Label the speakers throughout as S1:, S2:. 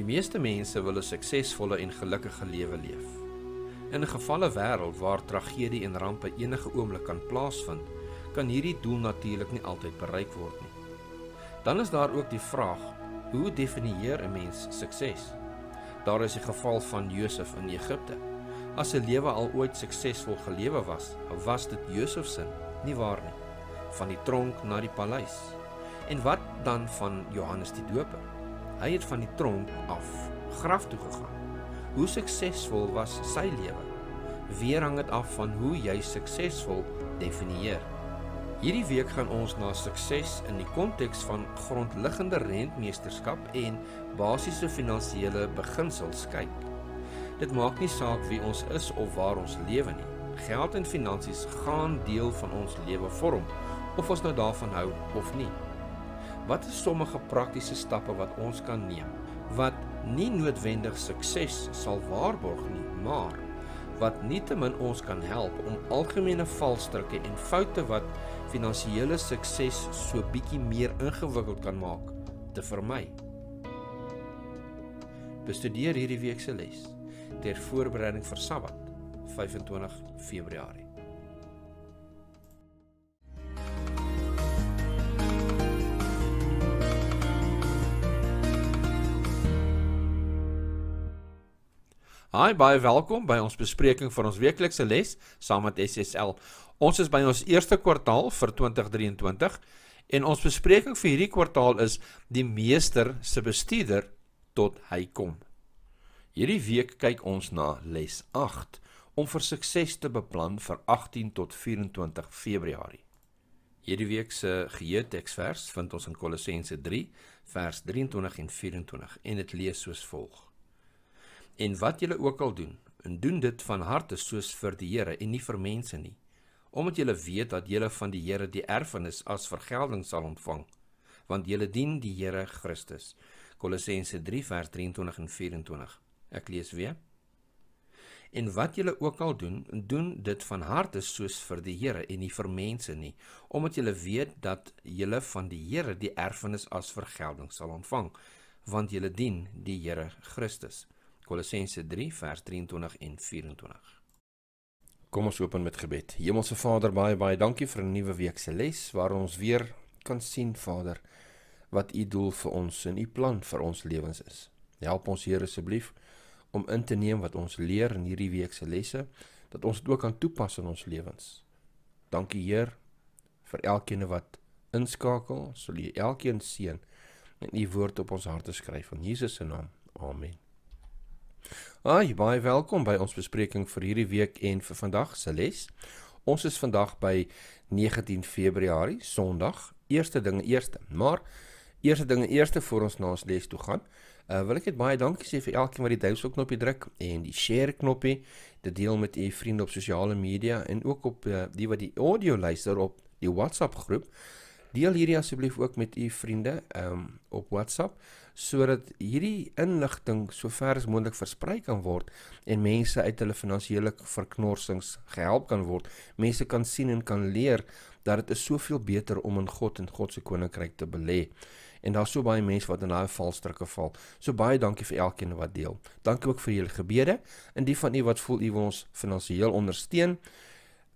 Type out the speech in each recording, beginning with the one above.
S1: Die meeste mense wil 'n suksesvolle en gelukkige lewe leef. In 'n gevalle wêreld waar tragedie en rampe enige oomblik kan plaasvind, kan hierdie doel natuurlik nie altyd bereik word nie. Dan is daar ook die vraag: hoe definieer 'n mens sukses? Daar is die geval van Josef in Egipte. As sy lewe al ooit suksesvol gelewe was, was dit Josef se nie waar nie. Van die tronk na die paleis. En wat dan van Johannes die Doper? Hy het van die tronk af graf toe gegaan. Hoe suksesvol was sy lewe? Weer hang dit af van hoe jy suksesvol definieer. Hierdie week gaan ons na sukses in die konteks van grondliggende rentmeesterskap en basiese finansiële beginsels kyk. Dit maak nie saak wie ons is of waar ons lewe nie. Geld en finansies gaan deel van ons lewe vorm, of ons nou daarvan hou of nie wat is sommige praktiese stappe wat ons kan neem wat nie noodwendig sukses sal waarborg nie, maar wat nietemin ons kan help om algemene valstrikke en foute wat finansiële sukses so bietjie meer ingewikkeld kan maak te vermy. Bestudeer hierdie week se les ter voorbereiding vir Sabbat, 25 Februarie. Hi, baie welkom by ons bespreking van ons weeklikse les saam met SSL. Ons is by ons eerste kwartaal vir 2023 en ons bespreking vir hierdie kwartaal is die meester se bestuurder tot hy kom. Hierdie week kyk ons na les 8 om vir sukses te beplan vir 18 tot 24 Februarie. Hierdie week se geheetekstvers vind ons in Kolossense 3 vers 23 en 24 en dit lees soos volg: en wat julle ook al doen, en doen dit van harte soos vir die Here en nie vir mense nie, omdat julle weet dat julle van die Here die erfenis as vergelding sal ontvang, want julle dien die Here Christus. Kolossense 3 vers 23 en 24. Ek lees weer. En wat julle ook al doen, doen dit van harte soos vir die Here en nie vir mense nie, omdat julle weet dat julle van die Here die erfenis as vergelding sal ontvang, want julle dien die Here Christus. Kolossense 3 vers 23 en 24. Kom ons open met gebed. Hemelse Vader, baie baie dankie vir 'n nuwe week se les waar ons weer kan sien, Vader, wat u doel vir ons en u plan vir ons lewens is. Help ons Here asseblief om in te neem wat ons leer in hierdie week se lesse dat ons dit ook kan toepas in ons lewens. Dankie Heer vir elkeen wat inskakel, sal U elkeen seën en U woord op ons harte skryf in Jesus se naam. Amen. Hi, baie welkom by ons bespreking vir hierdie week en vir vandag se les. Ons is vandag by 19 Februarie, Sondag. Eerste dinge eerste. Maar eerste dinge eerste voor ons na ons les toe gaan, uh, wil ek net baie dankie sê vir elkeen wat die duimpie knoppie druk en die share knoppie, dit deel met u vriende op sosiale media en ook op uh, die wat die audio luister op die WhatsApp groep. Deel hierdie asseblief ook met u vriende um, op WhatsApp sodat hierdie inligting so ver as moontlik versprei kan word en mense uit hulle finansiële verknorsings gehelp kan word. Mense kan sien en kan leer dat dit is soveel beter om in God en God se koninkryk te belê. En daar's so baie mense wat in daai valstrikke val. So baie dankie vir elkeen wat deel. Dankie ook vir julle gebede en die van u wat voel u wil ons finansiëel ondersteun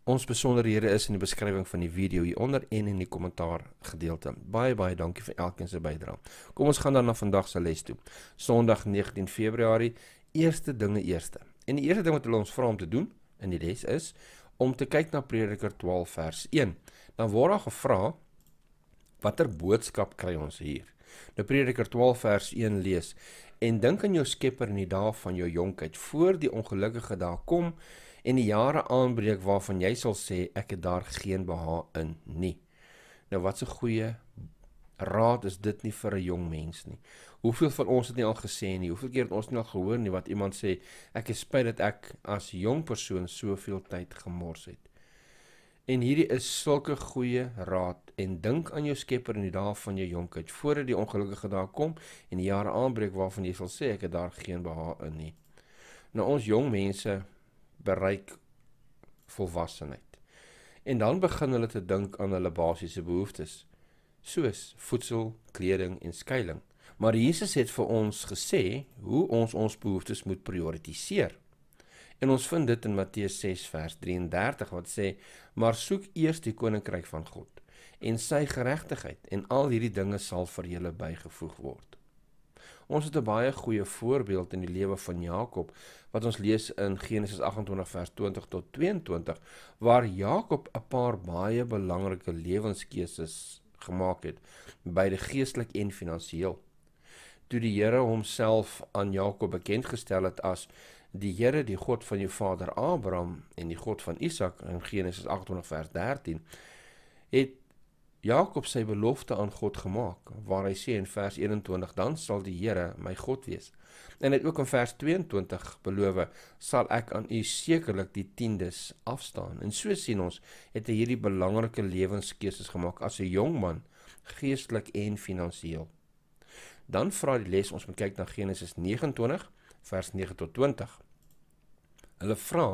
S1: ons besonderhede is in die beskrywing van die video hieronder en in die kommentaar gedeelte. Baie baie dankie vir elkeen se bydrae. Kom ons gaan dan na vandag se les toe. Sondag 19 Februarie, eerste dinge eerste. En die eerste ding wat hulle ons vra om te doen in die les is om te kyk na Prediker 12 vers 1. Dan word daar gevra watter boodskap kry ons hier? Nou Prediker 12 vers 1 lees en dink aan jou Skepper in die dae van jou jonkheid voor die ongelukkige dae kom en die jare aanbreek waarvan jy sal sê ek het daar geen beha in nie. Nou wat 'n goeie raad is dit nie vir 'n jong mens nie. Hoeveel van ons het nie al gesê nie, hoeveel keer het ons nie al gehoor nie wat iemand sê ek is spyt dat ek as jong persoon soveel tyd gemors het. En hierdie is sulke goeie raad en dink aan jou Skepper in die dae van jou jonkheid voordat die ongelukkige dae kom en die jare aanbreek waarvan jy sal sê ek het daar geen beha in nie. Nou ons jong mense bereik volwassenheid. En dan begin hulle te dink aan hulle basiese behoeftes, soos voedsel, kleding en skuilings. Maar Jesus het vir ons gesê hoe ons ons behoeftes moet prioritiseer. En ons vind dit in Matteus 6 vers 33 wat sê: "Maar soek eers die koninkryk van God en sy geregtigheid, en al hierdie dinge sal vir julle bygevoeg word." Ons het 'n baie goeie voorbeeld in die lewe van Jakob wat ons lees in Genesis 28 vers 20 tot 22 waar Jakob 'n paar baie belangrike lewenskeuses gemaak het, beide geestelik en finansiël. Toe die Here homself aan Jakob bekend gestel het as die Here die God van jou vader Abraham en die God van Isak in Genesis 28 vers 13 het Jakob sy belofte aan God gemaak waar hy sê in vers 21 dan sal die Here my God wees. En hy het ook in vers 22 beloof sal ek aan u sekerlik die tiendes afstaan. En so sien ons het hy hierdie belangrike lewenskeuses gemaak as 'n jong man geestelik en finansiëel. Dan vra die les ons moet kyk na Genesis 29 vers 9 tot 20. Hulle vra: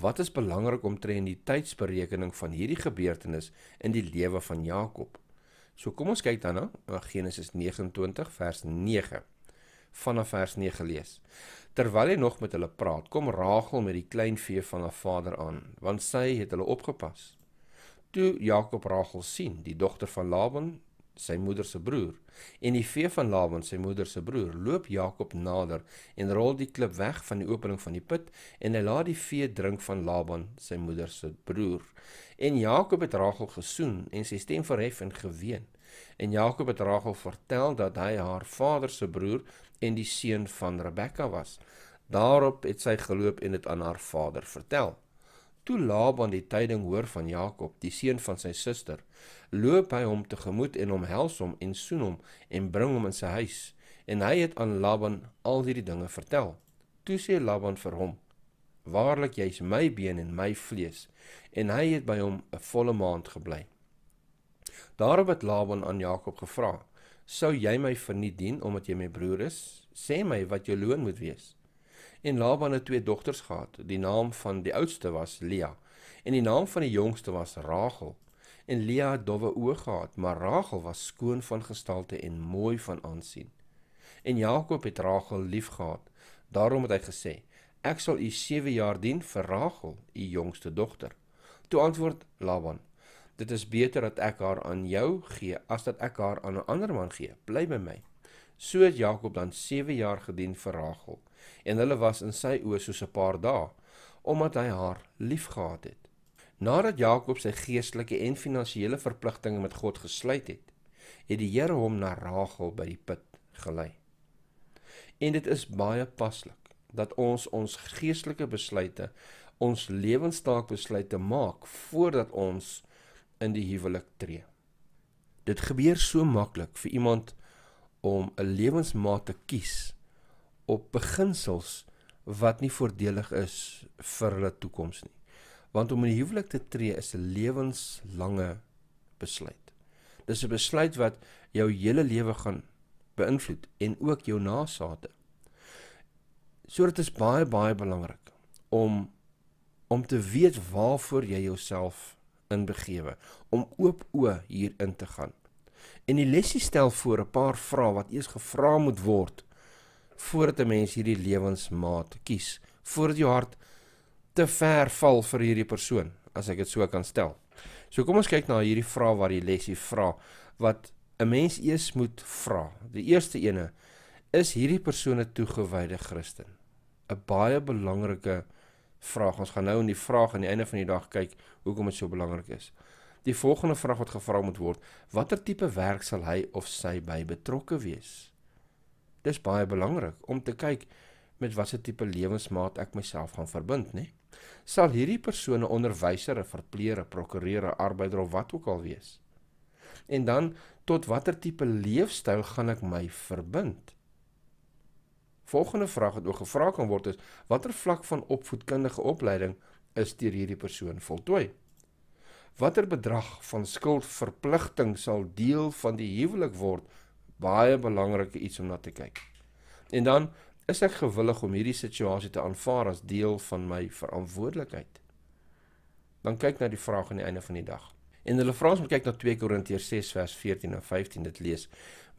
S1: "Wat is belangrik om tree in die tydsberekening van hierdie gebeurtenis in die lewe van Jakob?" So kom ons kyk dan na uh, Genesis 29 vers 9 vanaf vers 9 lees. Terwyl hy nog met hulle praat, kom Rachel met die klein vee van haar vader aan, want sy het hulle opgepas. Toe Jakob Rachel sien, die dogter van Laban, sy moeder se broer en die vee van Laban sy moeder se broer loop Jakob nader en rol die klip weg van die opening van die put en hy laat die vee drink van Laban sy moeder se broer en Jakob het Rachel gesoen en sy stem verhef en geween en Jakob het Rachel vertel dat hy haar vader se broer en die seun van Rebekka was daarop het sy geloop en dit aan haar vader vertel Toe Laban die tyding hoor van Jakob, die seun van sy suster, loop hy hom tegemoet en omhels hom en soen hom en bring hom in sy huis. En hy het aan Laban al hierdie dinge vertel. Toe sê Laban vir hom: "Waarlik jy's my been en my vlees." En hy het by hom 'n volle maand gebly. Daarop het Laban aan Jakob gevra: "Sou jy my verniet dien omdat jy my broer is? Sê my wat jou loon moet wees." en Laban het twee dogters gehad. Die naam van die oudste was Lea en die naam van die jongste was Rachel. En Lea het dowwe oë gehad, maar Rachel was skoon van gestalte en mooi van aansien. En Jakob het Rachel liefgehad. Daarom het hy gesê: "Ek sal u 7 jaar dien vir Rachel, u jongste dogter." Toe antwoord Laban: "Dit is beter dat ek haar aan jou gee as dat ek haar aan 'n ander man gee. Bly by my." So het Jakob dan 7 jaar gedien vir Rachel en hulle was in sy oë soos 'n paar dae omdat hy haar liefgehad het. Nadat Jakob sy geestelike en finansiële verpligtinge met God gesluit het, het die Here hom na Ragel by die put gelei. En dit is baie paslik dat ons ons geestelike besluite, ons lewenstaakbesluite maak voordat ons in die huwelik tree. Dit gebeur so maklik vir iemand om 'n lewensmaat te kies op beginsels wat nie voordelig is vir hulle toekoms nie. Want om in die huwelik te tree is 'n lewenslange besluit. Dis 'n besluit wat jou hele lewe gaan beïnvloed en ook jou nageslagte. So dit is baie baie belangrik om om te weet waarvoor jy jouself inbegewe, om oop oë hierin te gaan. En die lesie stel voor 'n paar vrae wat eers gevra moet word voordat 'n mens hierdie lewensmaat kies, voordat jou hart te ver val vir hierdie persoon, as ek dit so kan stel. So kom ons kyk na hierdie vraag wat die lesie vra wat 'n mens eers moet vra. Die eerste ene is hierdie persoon 'n toegewyde Christen. 'n Baie belangrike vraag. Ons gaan nou in die vraag aan die einde van die dag kyk hoekom dit so belangrik is. Die volgende vraag wat gevra moet word, watter tipe werk sal hy of sy by betrokke wees? Dis baie belangrik om te kyk met watter tipe lewensmaat ek myself gaan verbind, nê? Sal hierdie persone onderwyser, 'n verpleeër, 'n prokureur, 'n arbeider of wat ook al wees? En dan tot watter tipe leefstyl gaan ek my verbind? Volgende vraag wat ook gevra kan word is: watter vlak van opvoedkundige opleiding is deur hierdie persoon voltooi? Watter bedrag van skuldverpligting sal deel van die huwelik word baie belangrike iets om na te kyk. En dan is ek gewillig om hierdie situasie te aanvaar as deel van my verantwoordelikheid. Dan kyk na die vraag aan die einde van die dag. En hulle vra ons om kyk na 2 Korintiërs 6 vers 14 en 15 dit lees.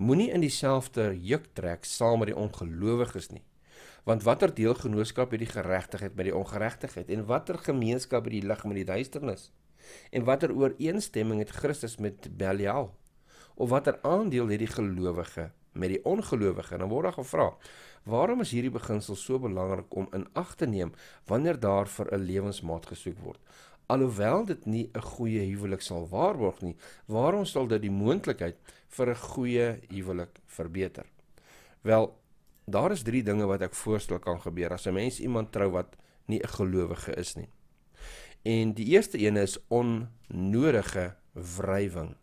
S1: Moenie in dieselfde juk trek saam met die ongelowiges nie. Want watter deelgenootskap het die geregtigheid met die ongeregtigheid en watter gemeenskap het die lig met die duisternis? En watter ooreenstemming het Christus met Belial? of watter aandeel het die gelowige met die ongelowige? Dan nou word daar gevra: "Waarom is hierdie beginsel so belangrik om in ag te neem wanneer daar vir 'n lewensmaat gesoek word?" Alhoewel dit nie 'n goeie huwelik sal waarborg nie, waarom sal dit die moontlikheid vir 'n goeie huwelik verbeter? Wel, daar is 3 dinge wat ek voorstel kan gebeur as 'n mens iemand trou wat nie 'n gelowige is nie. En die eerste een is onnodige wrywing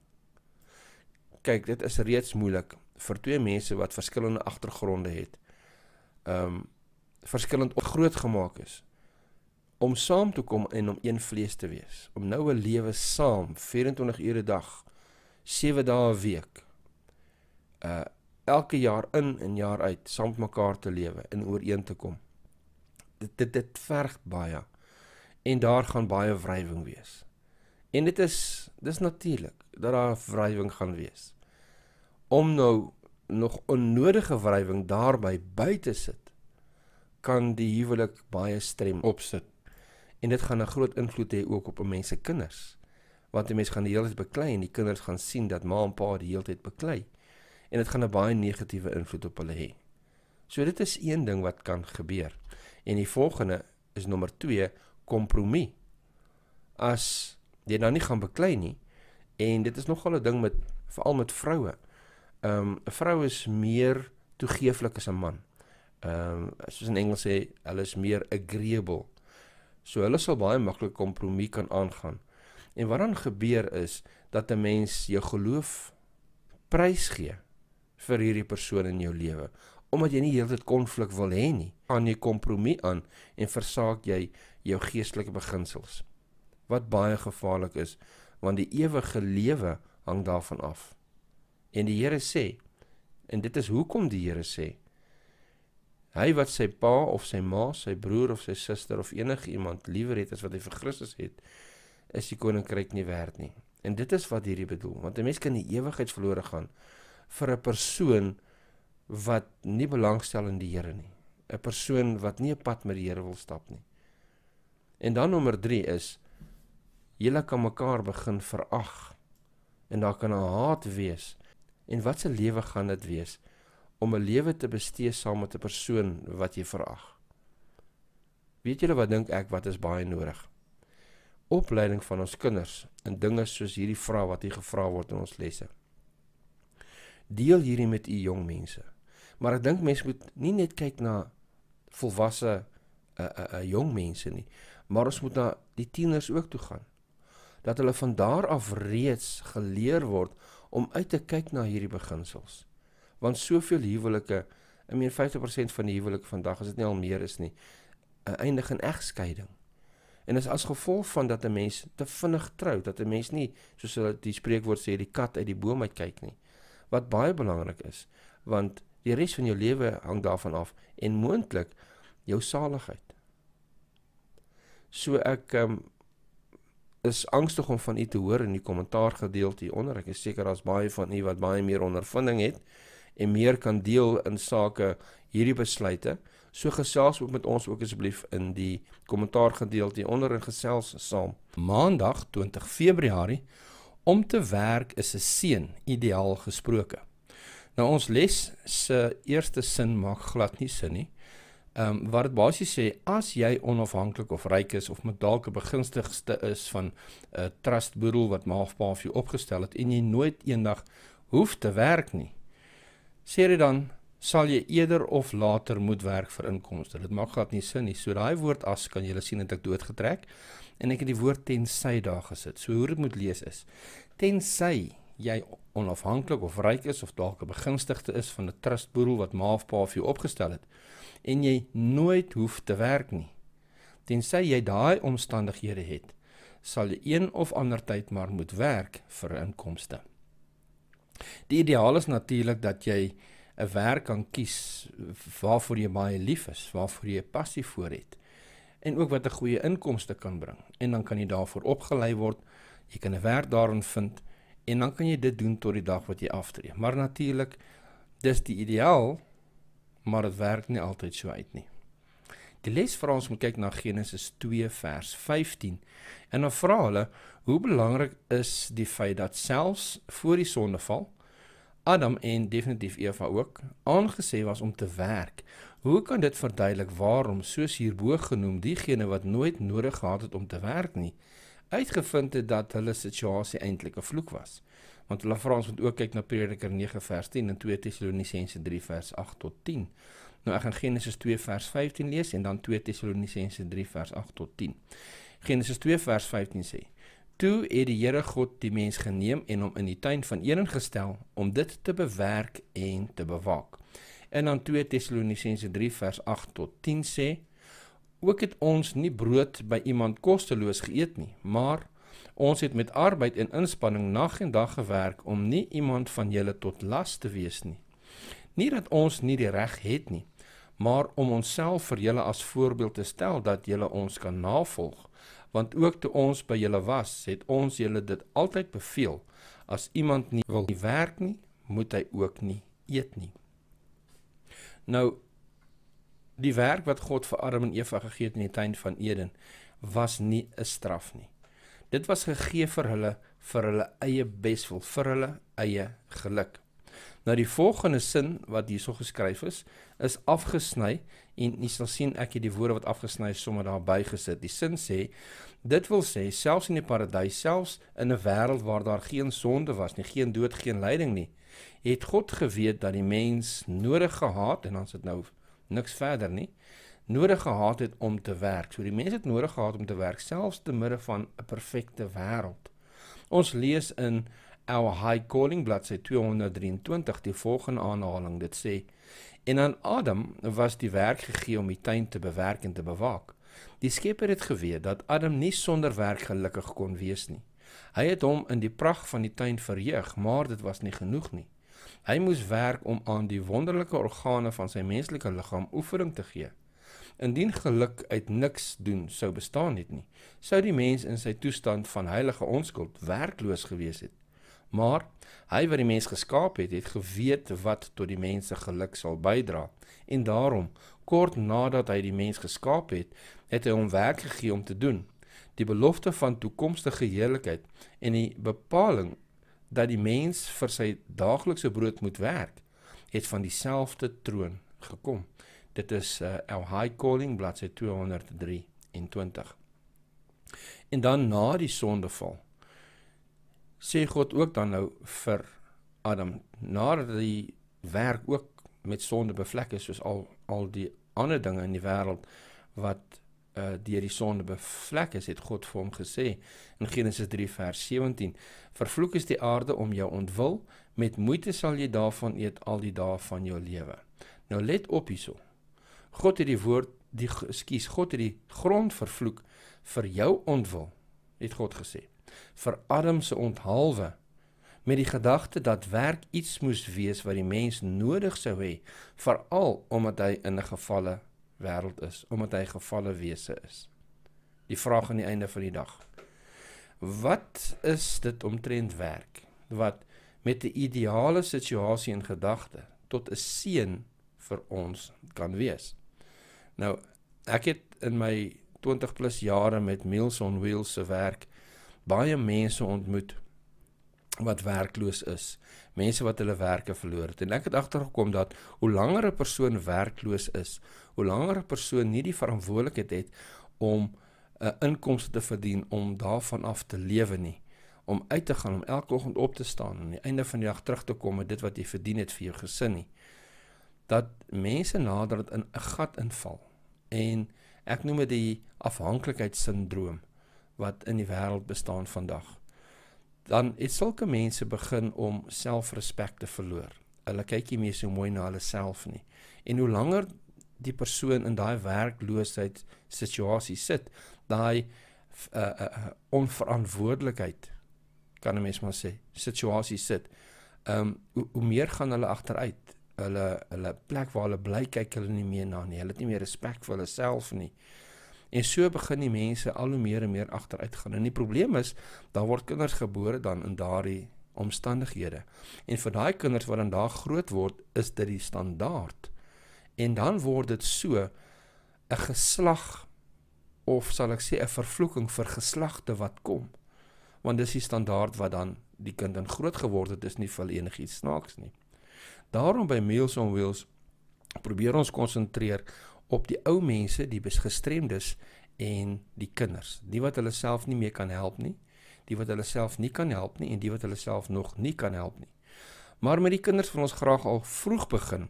S1: kyk, dit is reeds moeilik vir twee mense wat verskillende agtergronde het. Um verskillend groot gemaak is om saam te kom en om een vlees te wees, om nou 'n lewe saam 24 ure 'n dag, 7 dae 'n week. Uh elke jaar in en jaar uit saam mekaar te lewe en ooreen te kom. Dit dit dit verg baie en daar gaan baie wrywing wees. En dit is dis natuurlik dat daar wrywing gaan wees om nou nog onnodige wrywing daarby by te sit kan die huwelik baie strem opsit en dit gaan 'n groot invloed hê ook op 'n mens se kinders want 'n mens gaan die hele tyd beklei en die kinders gaan sien dat ma en pa die hele tyd beklei en dit gaan 'n baie negatiewe invloed op hulle hê so dit is een ding wat kan gebeur en die volgende is nommer 2 kompromie as jy nou nie gaan beklei nie en dit is nogal 'n ding met veral met vroue Ehm um, 'n vrou is meer toegeeflik as 'n man. Ehm um, soos in Engels sê, hulle is meer agreeable. So hulle sal baie maklik kompromie kan aangaan. En wat dan gebeur is dat 'n mens jou geloof prys gee vir hierdie persoon in jou lewe omdat jy nie heeltyd konflik wil hê nie. Aan jy kompromie aan en versaak jy jou geestelike beginsels. Wat baie gevaarlik is, want die ewige lewe hang daarvan af. En die Here sê en dit is hoekom die Here sê hy wat sy pa of sy ma, sy broer of sy suster of enigiemand liewer het as wat hy vir Christus het, is die koninkryk nie werd nie. En dit is wat hierdie bedoel, want 'n mens kan die ewigheid verlore gaan vir 'n persoon wat nie belangstel in die Here nie. 'n Persoon wat nie 'n pad met die Here wil stap nie. En dan nommer 3 is julle kan mekaar begin verag en daar kan 'n haat wees En wat 'n lewe gaan dit wees om 'n lewe te bestee saam met 'n persoon wat jy verag? Weet julle wat dink ek wat is baie nodig? Opleiding van ons kinders in dinge soos hierdie vraag wat hier gevra word in ons lesse. Deel hierdie met u jong mense. Maar ek dink mense moet nie net kyk na volwasse uh uh, uh jong mense nie, maar ons moet na die tieners ook toe gaan. Dat hulle van daar af reeds geleer word om uit te kyk na hierdie beginsels. Want soveel huwelike, ek meen 50% van die huwelike vandag, as dit nie al meer is nie, eh, eindig in egskeiding. En dit is as gevolg van dat 'n mens te vinnig trou, dat 'n mens nie soos hulle die spreekwoord sê, die kat uit die boom uit kyk nie. Wat baie belangrik is, want die res van jou lewe hang daarvan af en moontlik jou saligheid. So ek ehm um, is angstig om van u te hoor in die kommentaar gedeelte hieronder. Ek is seker daar's baie van u wat baie meer ondervinding het en meer kan deel in sake hierdie besluite. So gesels ook met ons ook asseblief in die kommentaar gedeelte hieronder en gesels saam. Maandag 20 Februarie om te werk is 'n seën, ideaal gesproke. Nou ons les se eerste sin maak glad nie sin nie ehm um, wat dit basies sê as jy onafhanklik of ryk is of met dalk 'n begunstigde is van 'n uh, trustboedel wat maafpa of jy opgestel het en jy nooit eendag hoef te werk nie sê dit dan sal jy eerder of later moet werk vir inkomste. Dit maak glad nie sin nie. So daai woord as kan jy sien het ek doodgetrek en ek het die woord tensy daar gesit. So hoe dit moet lees is tensy jy onafhanklik of ryk is of dalk 'n begunstigde is van 'n trustboedel wat maafpa of jy opgestel het en jy nooit hoef te werk nie. Tensy jy daai omstandighede het, sal jy een of ander tyd maar moet werk vir inkomste. Die ideaal is natuurlik dat jy 'n werk kan kies waarvoor jy baie lief is, waarvoor jy 'n passie vir het en ook wat 'n goeie inkomste kan bring. En dan kan jy daarvoor opgelei word, jy kan 'n werk daarin vind en dan kan jy dit doen tot die dag wat jy aftree. Maar natuurlik dis die ideaal maar dit werk nie altyd so uit nie. Die les vra ons om kyk na Genesis 2 vers 15 en dan vra hulle hoe belangrik is die feit dat selfs voor die sondeval Adam en definitief Eva ook aangesê was om te werk. Hoe kan dit verduidelik waarom soos hierbo genoem diegene wat nooit nodig gehad het om te werk nie uitgevind het dat hulle situasie eintlik 'n vloek was? want hulle vra ons moet ook kyk na Prediker 9 vers 10 en 2 Tessalonisense 3 vers 8 tot 10. Nou ek gaan Genesis 2 vers 15 lees en dan 2 Tessalonisense 3 vers 8 tot 10. Genesis 2 vers 15 sê: Toe het die Here God die mens geneem en hom in die tuin van Eden gestel om dit te bewerk en te bewaak. En dan 2 Tessalonisense 3 vers 8 tot 10 sê: Ook het ons nie brood by iemand kosteloos geëet nie, maar Ons het met arbeid en inspanning nag en dag gewerk om nie iemand van julle tot las te wees nie. Nie dat ons nie die reg het nie, maar om onsself vir julle as voorbeeld te stel dat julle ons kan navolg, want ook toe ons by julle was, het ons julle dit altyd beveel: as iemand nie wil nie werk nie, moet hy ook nie eet nie. Nou die werk wat God vir Adam en Eva gegee het in die tuin van Eden was nie 'n straf nie. Dit was gegee vir hulle vir hulle eie beswil, vir hulle eie geluk. Nou die volgende sin wat hierso geskryf is, is afgesny en jy sal sien ek het die woorde wat afgesny is sommer daarby gesit. Die sin sê dit wil sê selfs in die paradys, selfs in 'n wêreld waar daar geen sonde was nie, geen dood, geen lyding nie, het God geweet dat die mens nodig gehad en ons het nou niks verder nie nodig gehad het om te werk. So die mense het nodig gehad om te werk selfs te midde van 'n perfekte wêreld. Ons lees in El High Calling bladsy 223 die volgende aanhaling. Dit sê: En aan Adam was die werk gegee om die tuin te bewerk en te bewaak. Die Skepper het geweet dat Adam nie sonder werk gelukkig kon wees nie. Hy het hom in die pragt van die tuin verheug, maar dit was nie genoeg nie. Hy moes werk om aan die wonderlike organe van sy menslike liggaam oefening te gee indien geluk uit niks doen sou bestaan het nie, sou die mens in sy toestand van heilige onskuld werkloos gewees het. Maar hy wat die mens geskaap het, het geweet wat tot die mens se geluk sal bydra. En daarom, kort nadat hy die mens geskaap het, het hy hom werk gegee om te doen. Die belofte van toekomstige heerlikheid en die bepaling dat die mens vir sy daaglikse brood moet werk, het van dieselfde troon gekom. Dit is uh, El High Calling bladsy 223. En dan na die sondeval sê God ook dan nou vir Adam nadat die werk ook met sonde bevlek is soos al al die ander dinge in die wêreld wat uh, eh, deur die sonde bevlek is, het God vir hom gesê in Genesis 3 vers 17: Vervloek is die aarde om jou ontwil, met moeite sal jy daarvan eet al die dae van jou lewe. Nou let op hierso. God het die woord die skuis God het die grond vervloek vir jou ontwil het God gesê vir Adam se onthalwe met die gedagte dat werk iets moes wees wat die mens nodig sou hê veral omdat hy in 'n gevalle wêreld is omdat hy gevalle wese is die vraag aan die einde van die dag wat is dit omtrent werk wat met 'n ideale situasie in gedagte tot 'n seën vir ons kan wees Nou, ek het in my 20 plus jare met Meals on Wheels se werk baie mense ontmoet wat werkloos is, mense wat hulle werke verloor het. En ek het agtergekom dat hoe langer 'n persoon werkloos is, hoe langer 'n persoon nie die verantwoordelikheid het om 'n inkomste te verdien om daarvan af te lewe nie om uit te gaan om elke oggend op te staan en aan die einde van die dag terug te kom met dit wat jy verdien het vir jou gesin nie dat mense nader dat in 'n gat inval en ek noem dit die afhanklikheidssindroom wat in die wêreld bestaan vandag. Dan het sulke mense begin om selfrespek te verloor. Hulle kyk nie meer so mooi na hulle self nie. En hoe langer die persoon in daai werkloosheid situasie sit, daai uh, uh, onverantwoordelikheid kan 'n mens maar sê, situasie sit, ehm um, hoe, hoe meer gaan hulle agteruit hulle hulle plek waar hulle bly kyk hulle nie meer na nie. Hulle het nie meer respek vir hulle self nie. En so begin die mense al hoe meer en meer agteruit gaan. En die probleem is, daar word kinders gebore dan in daardie omstandighede. En vir daai kinders wat dan daar groot word, is dit die standaard. En dan word dit so 'n geslag of sal ek sê 'n vervloeking vir geslagte wat kom. Want dis die standaard wat dan die kind dan groot geword het, is nie vir enigiets snaaks nie. Daarom by Meals on Wheels probeer ons konsentreer op die ou mense, die gestremdes en die kinders, die wat hulle self nie meer kan help nie, die wat hulle self nie kan help nie en die wat hulle self nog nie kan help nie. Maar met die kinders wil ons graag al vroeg begin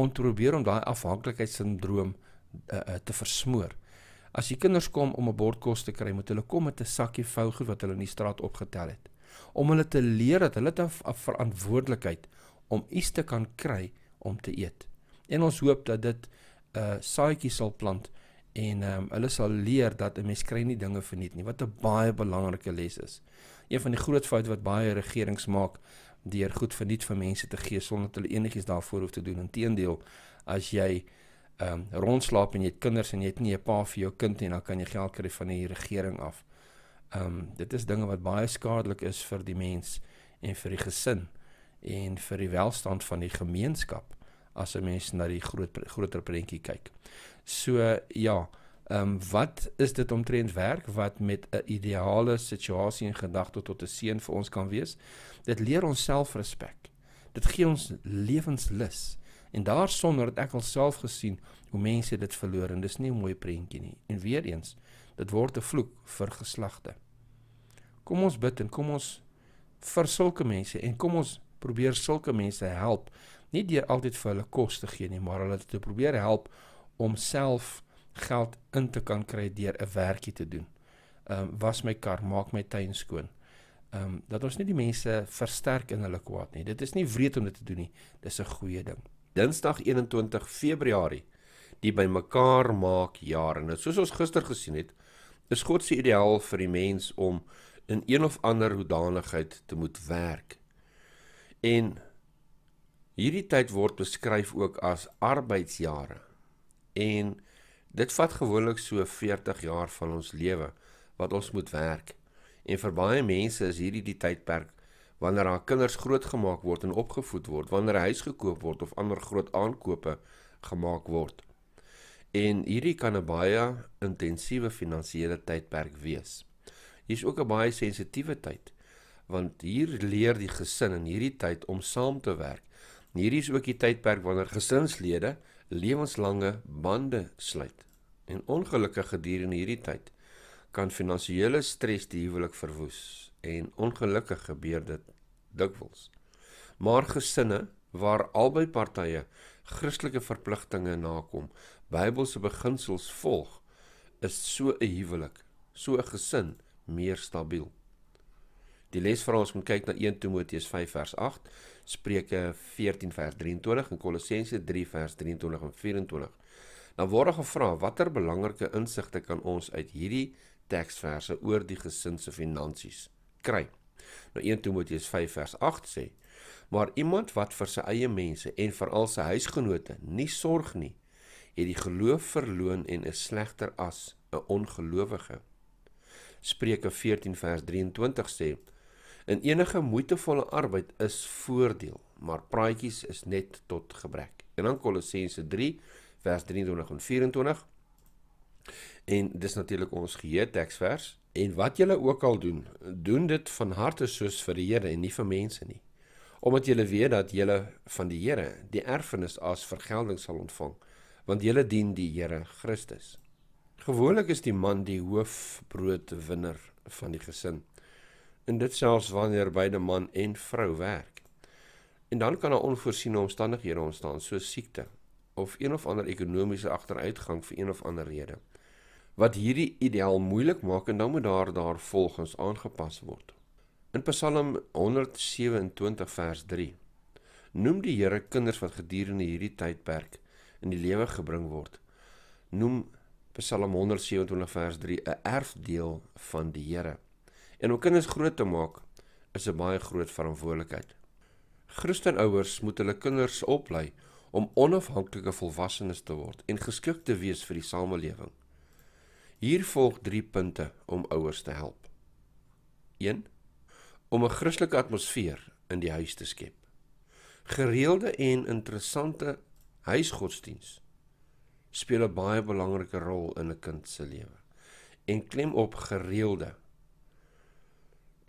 S1: om te probeer om daai afhanklikheidssindroom uh, eh, uh, eh, te versmoor. As die kinders kom om 'n bord kos te kry, moet hulle kom met 'n sakkie vougoed wat hulle in die straat opgetel het, om hulle te leer dat hulle 'n verantwoordelikheid het om iets te kan kry om te eet. En ons hoop dat dit 'n uh, eh, saadjie sal plant en um, hulle sal leer dat 'n mens kry nie dinge verniet nie, wat 'n baie belangrike les is. Een van die groot foute wat baie regerings maak deur goed verniet vir mense te gee sonder dat hulle enigiets daarvoor hoef te doen. Inteendeel, as jy ehm um, rondslaap en jy het kinders en jy het nie 'n pa vir jou kind nie, dan kan jy geld kry van die regering af. Ehm um, dit is dinge wat baie skadelik is vir die mens en vir die gesin en vir die welstand van die gemeenskap as 'n mens na die groot groter prentjie kyk. So ja, ehm um, wat is dit omtrent werk wat met 'n ideale situasie en gedagte tot 'n seën vir ons kan wees? Dit leer ons selfrespek. Dit gee ons lewenslus. En daarsonder het ek alself gesien hoe mense dit verloor en dis nie 'n mooi prentjie nie. En weer eens, dit word 'n vloek vir geslagte. Kom ons bid en kom ons vir sulke mense en kom ons probeer sulke mense help, nie deur altyd vir hulle kos te gee nie, maar hulle te probeer help om self geld in te kan kry deur 'n werkie te doen. Ehm um, was my kar, maak my tuin skoon. Ehm um, dat ons nie die mense versterk in hulle kwaad nie. Dit is nie wreed om dit te doen nie. Dis 'n goeie ding. Dinsdag 21 Februarie die bymekaar maak jaar en nou, dit soos ons gister gesien het, is God se ideaal vir die mens om in een of ander hoedanigheid te moet werk. En hierdie tyd word beskryf ook as arbeidsjare. En dit vat gewoonlik so 40 jaar van ons lewe wat ons moet werk. En vir baie mense is hierdie die tydperk wanneer haar kinders grootgemaak word en opgevoed word, wanneer 'n huis gekoop word of ander groot aankope gemaak word. En hierdie kan 'n baie intensiewe finansiële tydperk wees. Hier is ook 'n baie sensitiewe tyd want hier leer die gesin in hierdie tyd om saam te werk. En hierdie is ook die tydperk wanneer gesinslede lewenslange bande sluit. En ongelukkige gedurende hierdie tyd kan finansiële stres die huwelik verwoes en ongelukkig gebeur dit dikwels. Maar gesinne waar albei partye Christelike verpligtinge nakom, Bybelse beginsels volg, is so 'n huwelik, so 'n gesin meer stabiel. Die les vra ons om kyk na 1 Timoteus 5 vers 8, Spreuke 14 vers 23 en Kolossense 3 vers 23 en 24. Dan nou word er gevra watter belangrike insigte kan ons uit hierdie teksverse oor die gesin se finansies kry? Nou 1 Timoteus 5 vers 8 sê: "Maar iemand wat vir sy eie mense en vir al sy huisgenote nie sorg nie, het die geloof verloon en is slegter as 'n ongelowige." Spreuke 14 vers 23 sê: In enige moeitevolle arbeid is voordeel, maar praatjies is net tot gebrek. En dan Kolossense 3 vers 23 en 24. En dis natuurlik ons geheue teksvers en wat julle ook al doen, doen dit van harte soos vir die Here en nie vir mense nie. Omdat julle weet dat julle van die Here die erfenis as vergelding sal ontvang, want julle dien die Here Christus. Gewoonlik is die man die hoofbroodwinner van die gesin en dit selfs wanneer beide man en vrou werk. En dan kan daar onvoorsiene omstandighede ontstaan, soos siekte of een of ander ekonomiese agteruitgang vir een of ander rede, wat hierdie ideaal moeilik maak en dan moet daar daar volgens aangepas word. In Psalm 127 vers 3 noem die Here kinders wat gedurende hierdie tydperk in die lewe gebring word. Noem Psalm 127 vers 3 'n erfdeel van die Here. En om kinders groot te maak is 'n baie groot verantwoordelikheid. Christenouers moet hulle kinders oplei om onafhanklike volwassenes te word en geskik te wees vir die samelewing. Hier volg 3 punte om ouers te help. 1. Om 'n Christelike atmosfeer in die huis te skep. Gereelde en interessante huisgodsdiens speel 'n baie belangrike rol in 'n kind se lewe en klem op gereelde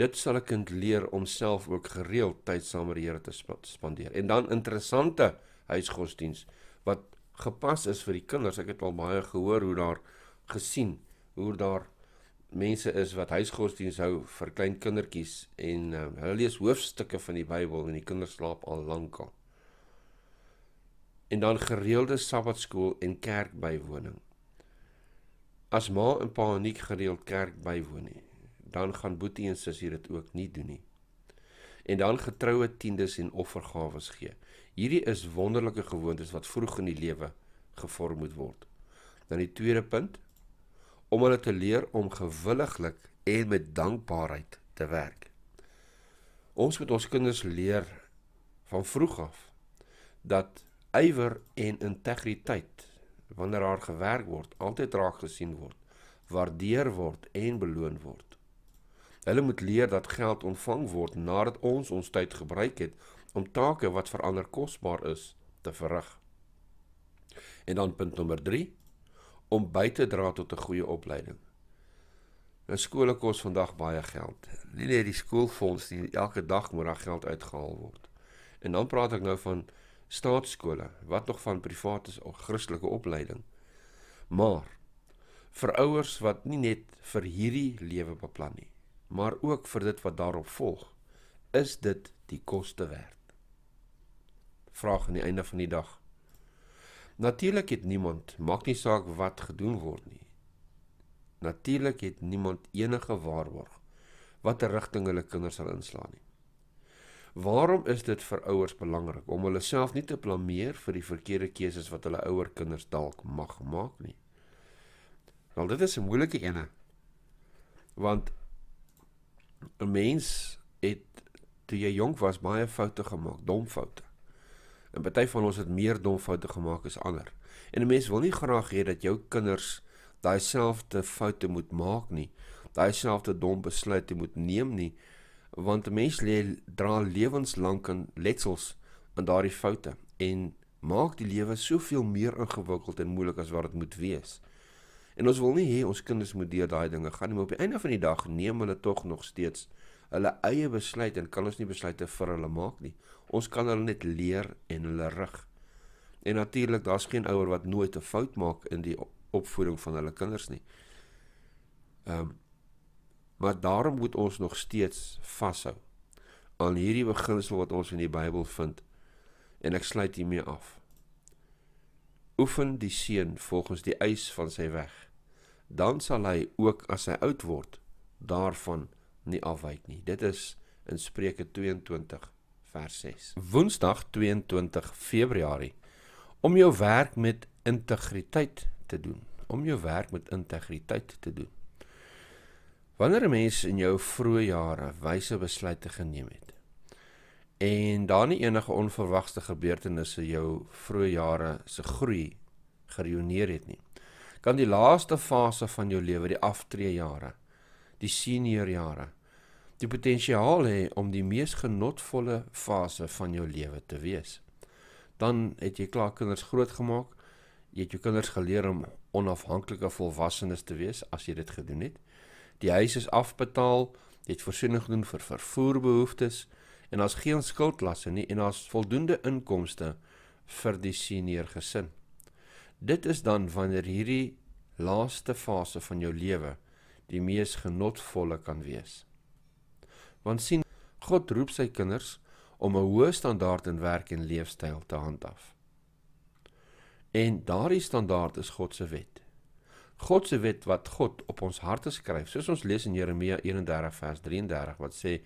S1: Dit sal 'n kind leer om self ook gereeld tyd saam met die Here te spandeer. En dan interessante huisgodsdiens wat gepas is vir die kinders. Ek het al baie gehoor hoe daar gesien hoe daar mense is wat huisgodsdiens hou vir klein kindertjies en um, hulle lees hoofstukke van die Bybel en die kinders slaap al lank al. En dan gereelde Sabbatskool en kerkbywoning. As ma en pa nie gereeld kerk bywoon nie, dan gaan Boetie en Sussie dit ook nie doen nie. En dan getroue tiendes en offergawes gee. Hierdie is wonderlike gewoontes wat vroeg in die lewe gevorm moet word. Dan die tweede punt om hulle te leer om gewilliglik en met dankbaarheid te werk. Ons moet ons kinders leer van vroeg af dat ywer en integriteit wanneer daar gewerk word, altyd raak gesien word, waardeer word en beloon word. Hulle moet leer dat geld ontvang word nadat ons ons tyd gebruik het om take wat vir ander kosbaar is te verrig. En dan punt nommer 3 om by te dra tot 'n goeie opleiding. Nou skole kos vandag baie geld. Nie net die skoolfonds nie, elke dag moet daar geld uitgehaal word. En dan praat ek nou van staatsskole, wat nog van private of Christelike opleiding. Maar vir ouers wat nie net vir hierdie lewe beplan nie, maar ook vir dit wat daarop volg, is dit die koste werd. Vraag aan die einde van die dag. Natuurlik het niemand maak nie saak wat gedoen word nie. Natuurlik het niemand enige waarborg watter rigting hulle kinders sal inslaan nie. Waarom is dit vir ouers belangrik om hulle self nie te blameer vir die verkeerde keuses wat hulle ouer kinders dalk mag maak nie? Wel dit is 'n moeilike ene. Want 'n mens het toe jy jonk was baie foute gemaak, dom foute. En baie van ons het meer dom foute gemaak as ander. En 'n mens wil nie graag hê dat jou kinders daai selfde foute moet maak nie, daai selfde dom besluite moet neem nie, want 'n mens lê dra lewenslank in letsels aan daardie foute en maak die lewe soveel meer ingewikkeld en moeilik as wat dit moet wees. En ons wil nie hê ons kinders moet deur daai dinge gaan nie, maar op die einde van die dag neem hulle tog nog steeds hulle eie besluit en kan ons nie besluite vir hulle maak nie. Ons kan hulle net leer en hulle rig. En natuurlik, daar's geen ouer wat nooit 'n fout maak in die opvoeding van hulle kinders nie. Ehm um, maar daarom moet ons nog steeds vashou aan hierdie beginsel wat ons in die Bybel vind en ek sluit hiermee af. Oefen die seun volgens die eis van sy weg dan sal hy ook as hy oud word daarvan nie afwyk nie. Dit is in Spreuke 22 vers 6. Woensdag 22 Februarie om jou werk met integriteit te doen. Om jou werk met integriteit te doen. Wanneer 'n mens in jou vroeë jare wyse besluite geneem het en daar nie enige onverwagte gebeurtenisse jou vroeë jare se groei gerioneer het nie kan die laaste fase van jou lewe, die aftree jare, die senior jare, die potensiaal hê om die mees genotvolle fase van jou lewe te wees. Dan het jy klaar kinders grootgemaak, jy het jou kinders geleer om onafhanklike volwassenes te wees as jy dit gedoen het. Die huis is afbetaal, jy het voorsiening gedoen vir vervoerbehoeftes en daar's geen skuldlasse nie en daar's voldoende inkomste vir die senior gesin. Dit is dan wanneer hierdie laaste fase van jou lewe die mees genotvolle kan wees. Want sien, God roep sy kinders om 'n hoë standaard in werk en leefstyl te handhaaf. En daardie standaard is God se wet. God se wet wat God op ons harte skryf, soos ons lees in Jeremia 31 vers 33 wat sê: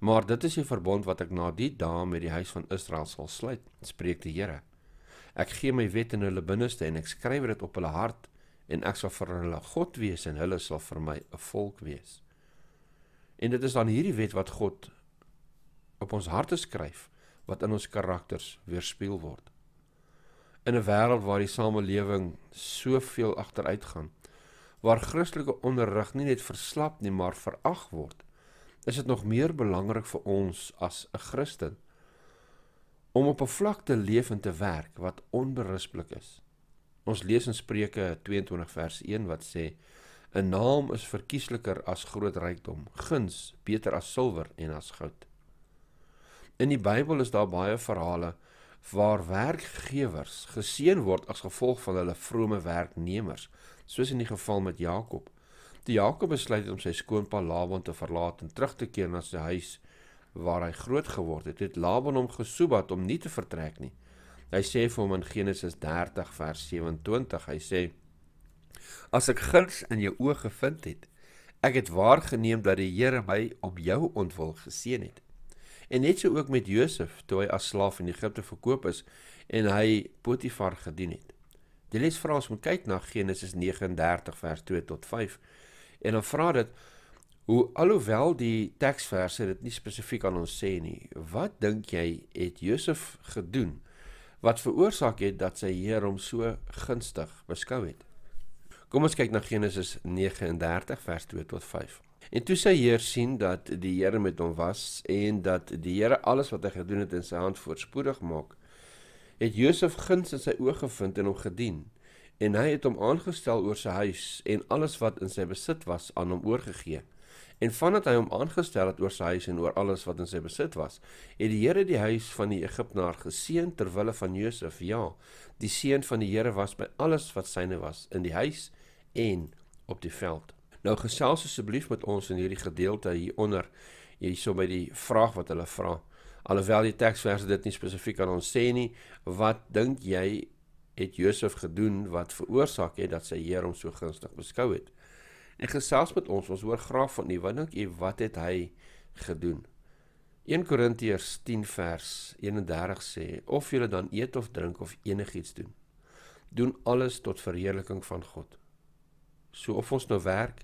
S1: "Maar dit is die verbond wat ek na die dae met die huis van Israel sal sluit," spreek die Here. Ek gee my wet in hulle binneste en ek skryf dit op hulle hart en ek sal vir hulle God wees en hulle sal vir my 'n volk wees. En dit is dan hierdie wet wat God op ons harte skryf wat in ons karakters weerspieël word. In 'n wêreld waar die samelewing soveel agteruitgaan, waar Christelike onderrig nie net verslap nie, maar verag word, is dit nog meer belangrik vir ons as 'n Christen om op 'n vlak te leef en te werk wat onberispelik is. Ons lees in Spreuke 22 vers 1 wat sê: "’n Naam is verkiesliker as groot rykdom, guns beter as silwer en as goud." In die Bybel is daar baie verhale waar werkgewers geseën word as gevolg van hulle vrome werknemers, soos in die geval met Jakob. Die Jakob besluit om sy skoonpa Laban te verlaat en terug te keer na sy huis waar hy groot geword het, het Laban hom gesoebat om nie te vertrek nie. Hy sê vir hom in Genesis 30 vers 27, hy sê: As ek guns in jou oë gevind het, ek het waargeneem dat die Here my op jou ontwil geseën het. En net so ook met Josef toe hy as slaaf in Egipte verkoop is en hy Potifar gedien het. Die les vra ons om kyk na Genesis 39 vers 2 tot 5 en dan vra dit Hoe alhoewel die teksverse dit nie spesifiek aan ons sê nie, wat dink jy het Josef gedoen wat veroorsaak het dat sy Here hom so gunstig beskou het? Kom ons kyk na Genesis 39 vers 2 tot 5. En toe sy Heer sien dat die Here met hom was en dat die Here alles wat hy gedoen het in sy hand voorspoedig maak, het Josef guns in sy oë gevind en hom gedien. En hy het hom aangestel oor sy huis en alles wat in sy besit was aan hom oorgegee. En vandat hy hom aangestel het oor sy huis en oor alles wat in sy besit was, het die Here die huis van die Egipnaar geseën ter wille van Josef. Ja, die seën van die Here was by alles wat syne was in die huis en op die veld. Nou gesels asseblief met ons in hierdie gedeelte hieronder, hierso by die vraag wat hulle vra. Alhoewel die teksverse dit nie spesifiek aan ons sê nie, wat dink jy het Josef gedoen wat veroorsaak het dat sy Here hom so gunstig beskou het? en gesels met ons. Ons hoor graag van u. Wat dink u wat het hy gedoen? 1 Korintiërs 10 vers 31 sê: "Of julle dan eet of drink of enigiets doen, doen alles tot verheerliking van God." So of ons nou werk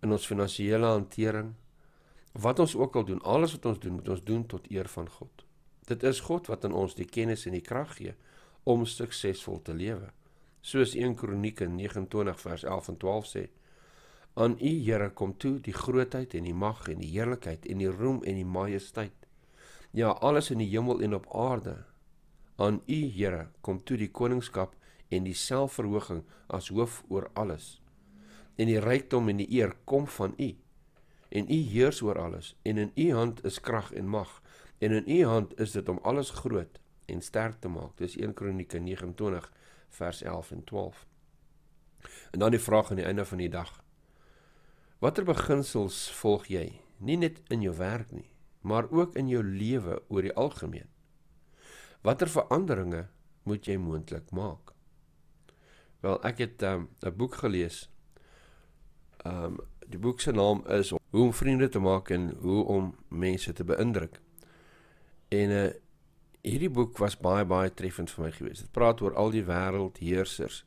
S1: in ons finansiële hantering, wat ons ook al doen, alles wat ons doen, moet ons doen tot eer van God. Dit is God wat aan ons die kennis en die krag gee om suksesvol te lewe. Soos 1 Kronieke 29 vers 11 en 12 sê: Aan U, Here, kom toe die grootheid en die mag en die heerlikheid en die roem en die majesteit. Ja, alles in die hemel en op aarde. Aan U, Here, kom toe die koningskap en die selfverhoging as hoof oor alles. En die rykdom en die eer kom van U. En U heers oor alles en in U hand is krag en mag en in U hand is dit om alles groot en sterk te maak. Dis 1 Kronieke 29 vers 11 en 12. En dan die vraag aan die einde van die dag. Watter beginsels volg jy, nie net in jou werk nie, maar ook in jou lewe oor die algemeen? Watter veranderinge moet jy moontlik maak? Wel, ek het ehm, 'n um, boek gelees. Ehm um, die boek se naam is Hoe om vriende te maak en hoe om mense te beïndruk. En uh hierdie boek was baie baie treffend vir my gewees. Dit praat oor al die wêreldheersers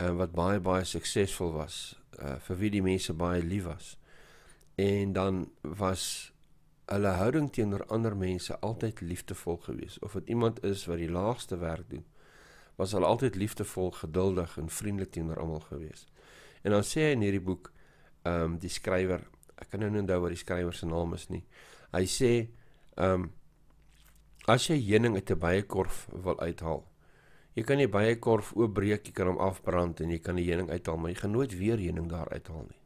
S1: uh, wat baie baie suksesvol was uh, vir wie die mense baie lief was. En dan was hulle houding teenoor ander mense altyd liefdevol geweest. Of dit iemand is wat die laagste werk doen, was hulle altyd liefdevol, geduldig en vriendelik teenoor almal geweest. En dan sê hy in hierdie boek, ehm um, die skrywer, ek kan nou nie onthou wat die skrywer se naam is nie. Hy sê ehm um, as jy heuning uit 'n baie korf wil uithaal, Jy kan die byekorf oopbreek, jy kan hom afbrand en jy kan die heuning uithaal, maar jy gaan nooit weer heuning daar uithaal nie.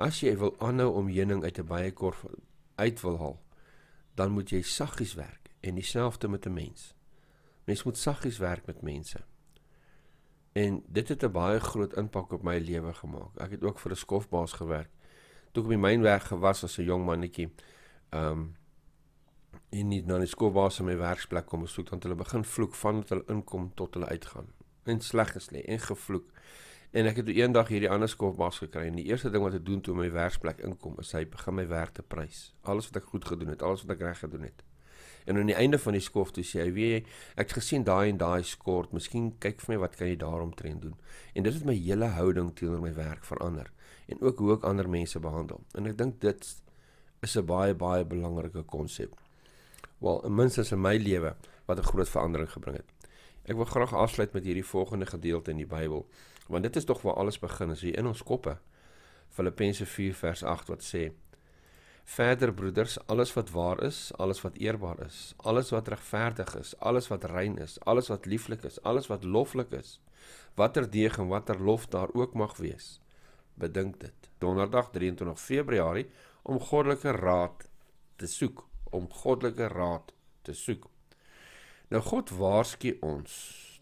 S1: As jy wil aanhou om heuning uit 'n byekorf uit wil haal, dan moet jy saggies werk en dieselfde met 'n die mens. Mens moet saggies werk met mense. En dit het 'n baie groot impak op my lewe gemaak. Ek het ook vir 'n skofbaas gewerk. Toe ek op die myn werk gewas as 'n jong mannetjie, ehm um, en nie na die skoolbaas op my werksplek kom besoek want hulle begin vloek vandat hulle inkom tot hulle uitgaan en sleg is lê en gevloek en ek het eendag hierdie ander skoolbaas gekry en die eerste ding wat ek doen toe my werksplek inkom is hy begin my werk te prys alles wat ek goed gedoen het alles wat ek reg gedoen het en aan die einde van die skof toe sê hy weet jy ek het gesien daai en daai skort miskien kyk vir my wat kan jy daaromtrent doen en dit het my hele houding teenoor my werk verander en ook hoe ek ander mense behandel en ek dink dit is 'n baie baie belangrike konsep wel minstens in my lewe wat 'n groot verandering gebring het. Ek wil graag afsluit met hierdie volgende gedeelte in die Bybel, want dit is tog waar alles begin, is hier in ons koppe. Filippense 4 vers 8 wat sê: "Verder broeders, alles wat waar is, alles wat eerbaar is, alles wat regverdig is, alles wat rein is, alles wat lieflik is, alles wat loflik is, watter deeg en watter lof daar ook mag wees, bedink dit." Donderdag 23 Februarie om goddelike raad te soek om goddelike raad te soek. Nou God waarsku ons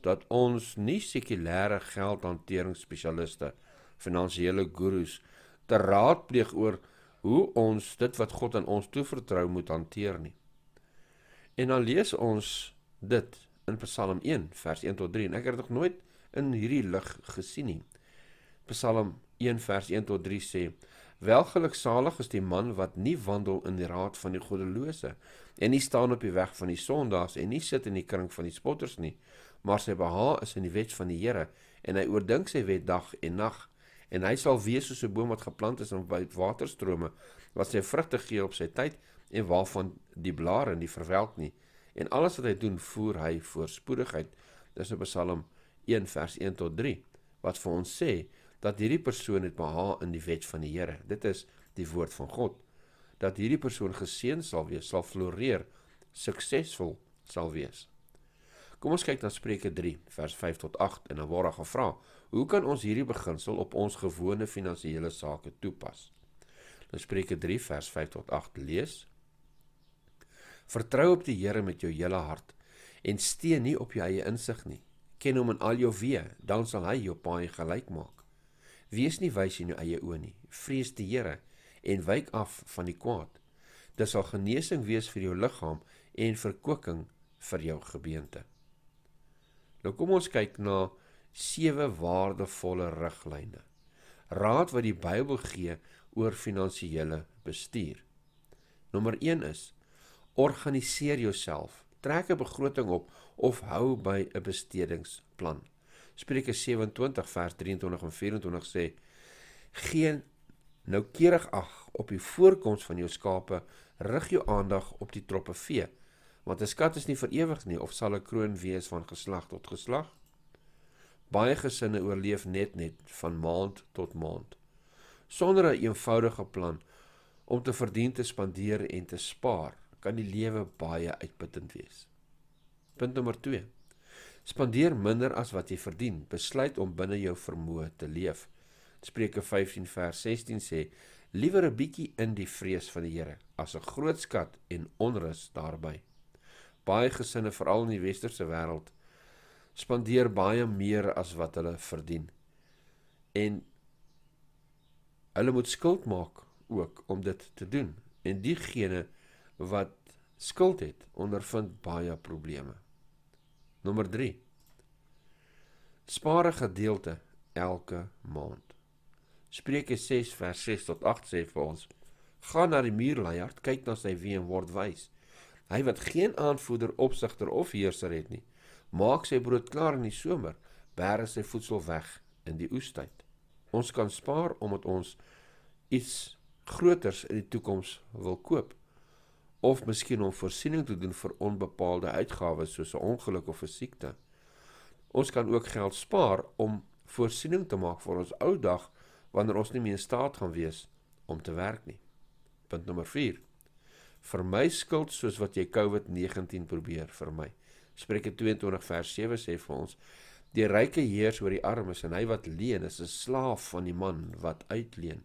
S1: dat ons nie sekulêre geldhanteringsspesialiste, finansiële gurus te raadpleeg oor hoe ons dit wat God aan ons toevertrou moet hanteer nie. En dan lees ons dit in Psalm 1 vers 1 tot 3 en ek het dit nog nooit in hierdie lig gesien nie. Psalm 1 vers 1 tot 3 sê Welgeluksalig is die man wat nie wandel in die raad van die goddelose en nie staan op die weg van die sondaars en nie sit in die kring van die spotters nie, maar sy behag is in die wet van die Here en hy oordink sy wet dag en nag en hy sal wees soos 'n boom wat geplant is by waterstrome wat sy vrugte gee op sy tyd en waarvan die blare nie verwelk nie en alles wat hy doen voer hy voorspoedigheid dis op Psalm 1 vers 1 tot 3 wat vir ons sê dat hierdie persoon het behaal in die wet van die Here. Dit is die woord van God dat hierdie persoon geseën sal wees, sal floreer, suksesvol sal wees. Kom ons kyk na Spreuke 3 vers 5 tot 8 en dan word daar gevra: "Hoe kan ons hierdie beginsel op ons gewone finansiële sake toepas?" Nou Spreuke 3 vers 5 tot 8 lees: "Vertrou op die Here met jou hele hart en steun nie op jou eie insig nie. Ken hom in al jou weë, dan sal hy jou paai gelyk maak." Wees nie wys in jou eie oë nie. Vrees die Here en wyk af van die kwaad. Dit sal genesing wees vir jou liggaam en verkwikking vir jou gebeente. Nou kom ons kyk na sewe waardevolle riglyne. Raad wat die Bybel gee oor finansiële bestuur. Nommer 1 is: Organiseer jouself. Trek 'n begroting op of hou by 'n bestedingsplan. Spreuke 27 vers 23 en 24 sê: Geen noukeurig ag op die voorkoms van jou skape, rig jou aandag op die troppe vee, want 'n skat is nie vir ewig nie of sal 'n kroon wees van geslag tot geslag. Baie gesinne oorleef net net van maand tot maand sonder 'n eenvoudige plan om te verdien te spandeer en te spaar kan die lewe baie uitputtend wees. Punt nommer 2 Spandeer minder as wat jy verdien. Besluit om binne jou vermoë te leef. Spreuke 15 vers 16 sê: Liewer 'n bietjie in die vrees van die Here as 'n groot skat en onrus daarby. Baie gesinne, veral in die westerse wêreld, spandeer baie meer as wat hulle verdien. En hulle moet skuld maak ook om dit te doen. En diegene wat skuld het, ondervind baie probleme. Nommer 3. Spaar 'n gedeelte elke maand. Spreuke 6 vers 6 tot 8 sê vir ons: Gaan na die muurleierd, kyk na sy wie en word wys. Hy wat geen aanvoeder, opsigter of heerser het nie, maak sy brood klaar in die somer, bære sy voedsel weg in die oestyd. Ons kan spaar omdat ons iets groters in die toekoms wil koop of miskien om voorsiening te doen vir onbepaalde uitgawes soos 'n ongeluk of 'n siekte. Ons kan ook geld spaar om voorsiening te maak vir ons ou dag wanneer ons nie meer in staat gaan wees om te werk nie. Punt nommer 4. Vermy skuld soos wat jy COVID-19 probeer vermy. Spreuke 22 vers 7 sê vir ons: Die ryke heers oor die armes en hy wat leen is 'n slaaf van die man wat uitleen.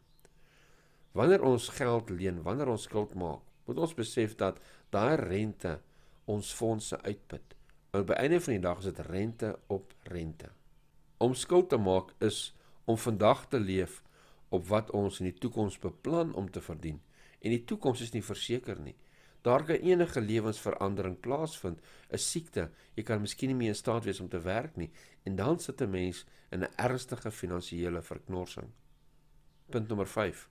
S1: Wanneer ons geld leen, wanneer ons skuld maak, moet ons besef dat daai rente ons fondse uitput. Aan die einde van die dag is dit rente op rente. Om skuld te maak is om vandag te leef op wat ons in die toekoms beplan om te verdien en die toekoms is nie verseker nie. Daar kan enige lewensverandering plaasvind, 'n siekte, jy kan miskien nie meer in staat wees om te werk nie en dan sit 'n mens in 'n ernstige finansiële verknorsing. Punt nommer 5.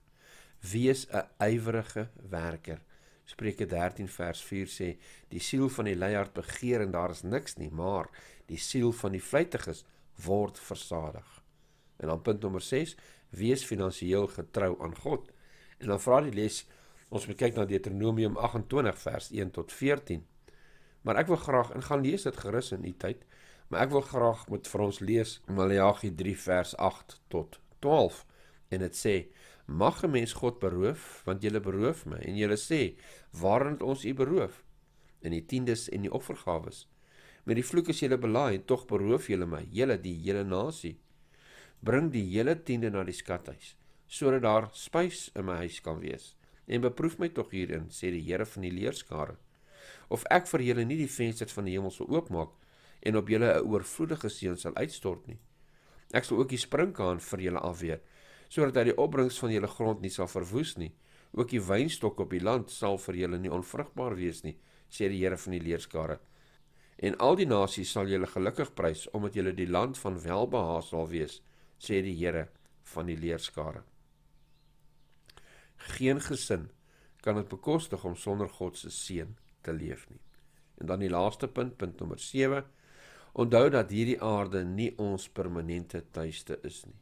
S1: Wees 'n ywerige werker. Spreuke 13 vers 4 sê: "Die siel van die leiard begeer en daar is niks nie, maar die siel van die vlytiges word versadig." En dan punt nommer 6: Wees finansiëel getrou aan God. En dan vra die les ons moet kyk na Deuteronomium 28 vers 1 tot 14. Maar ek wil graag ingaan lees dit gerus in u tyd, maar ek wil graag met vir ons lees Maleagi 3 vers 8 tot 12 en dit sê mag 'n mens God beroof want jy beroof my en jy sê waarin het ons u beroof in die tiendes en die offergawes met die vloek is jy belaai en tog beroof jy my hele die hele nasie bring die hele tiende na die skathuis sodat daar spys in my huis kan wees en beproef my tog hierin sê die Here van die leerskare of ek vir julle nie die vensters van die hemel sal oopmaak en op julle 'n oorvloedige seën sal uitstort nie ek sal ook die sprinkaan vir julle afweer sodat hy die opbrengs van julle grond nie sal verwoes nie. Ook die wynstok op die land sal vir julle nie onvrugbaar wees nie, sê die Here van die leerskare. En al die nasies sal julle gelukkig prys omdat julle die land van welbehaag sal wees, sê die Here van die leerskare. Geen gesin kan dit bekostig om sonder God se seën te leef nie. En dan die laaste punt, punt nommer 7. Onthou dat hierdie aarde nie ons permanente tuiste is nie.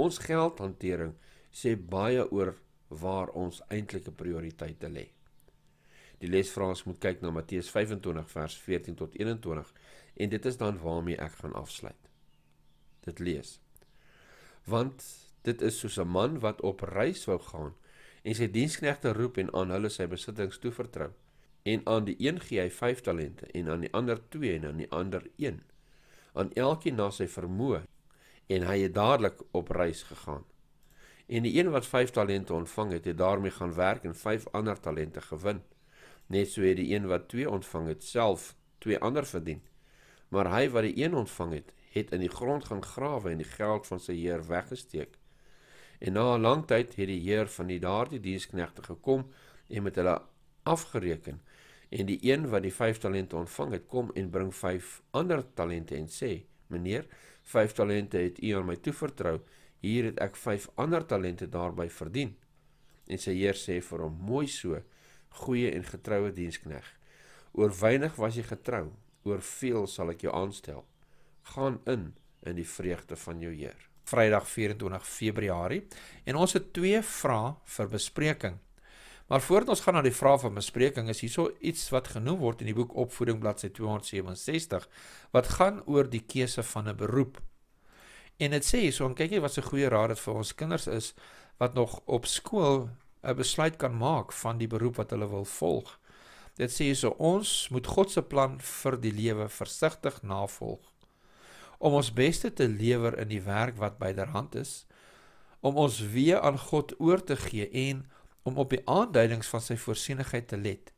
S1: Ons geldhantering sê baie oor waar ons eintlike prioriteite lê. Die les vra ons moet kyk na Matteus 25 vers 14 tot 21 en dit is dan waarmee ek gaan afsluit. Dit lees. Want dit is soos 'n man wat op reis wou gaan en sy diensknegte roep en aan hulle sy besittings toevertrou en aan die een gee hy 5 talente en aan die ander 2 en aan die ander 1 aan elkeen na sy vermoë en hy het dadelik op reis gegaan. En die een wat 5 talente ontvang het, het daarmee gaan werk en 5 ander talente gewin. Net so het die een wat 2 ontvang het, self 2 ander verdien. Maar hy wat die een ontvang het, het in die grond gaan grawe en die geld van sy heer weggesteek. En na 'n lang tyd het die heer van die daardie diensknegte gekom en met hulle afgereken. En die een wat die 5 talente ontvang het, kom en bring 5 ander talente en sê: "Meneer, 5 talente het u aan my toevertrou, hier het ek 5 ander talente daarby verdien. En sy heer sê vir hom: Mooi so, goeie en getroue dienskneg. Oor weinig was jy getrou, oor veel sal ek jou aanstel. Gaan in in die vreugde van jou heer. Vrydag 24 Februarie en ons het twee vrae vir bespreking. Maar voordat ons gaan na die vraag van bespreking is hierso iets wat genoem word in die boek Opvoeding bladsy 267 wat gaan oor die keuse van 'n beroep. En dit sê hierso, en kyk jy wat 'n goeie raad dit vir ons kinders is wat nog op skool 'n besluit kan maak van die beroep wat hulle wil volg. Dit sê hierso ons moet God se plan vir die lewe versigtig navolg om ons beste te lewer in die werk wat byderhand is om ons weer aan God oor te gee en om op die aanduidings van sy voorsienigheid te let.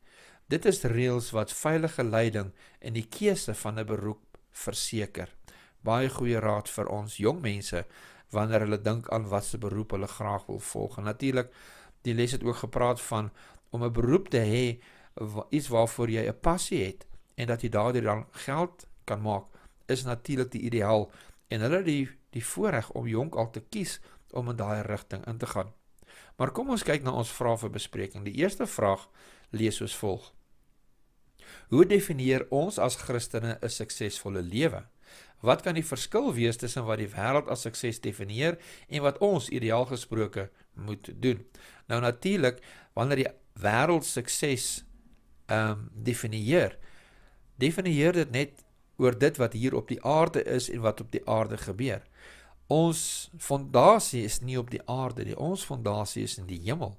S1: Dit is reëls wat veilige leiding en die keuse van 'n beroep verseker. Baie goeie raad vir ons jong mense wanneer hulle dink aan wat se beroep hulle graag wil volg. Natuurlik, die les het ook gepraat van om 'n beroep te hê iets waarvoor jy 'n passie het en dat jy daardeur dan geld kan maak, is natuurlik die ideaal en hulle die die voorreg om jonk al te kies om in daai rigting in te gaan. Maar kom ons kyk na ons vrae vir bespreking. Die eerste vraag lees soos volg. Hoe definieer ons as Christene 'n suksesvolle lewe? Wat kan die verskil wees tussen wat die wêreld as sukses definieer en wat ons ideaal gesproke moet doen? Nou natuurlik, wanneer die wêreld sukses ehm um, definieer, definieer dit net oor dit wat hier op die aarde is en wat op die aarde gebeur. Ons fondasie is nie op die aarde nie. Ons fondasie is in die hemel.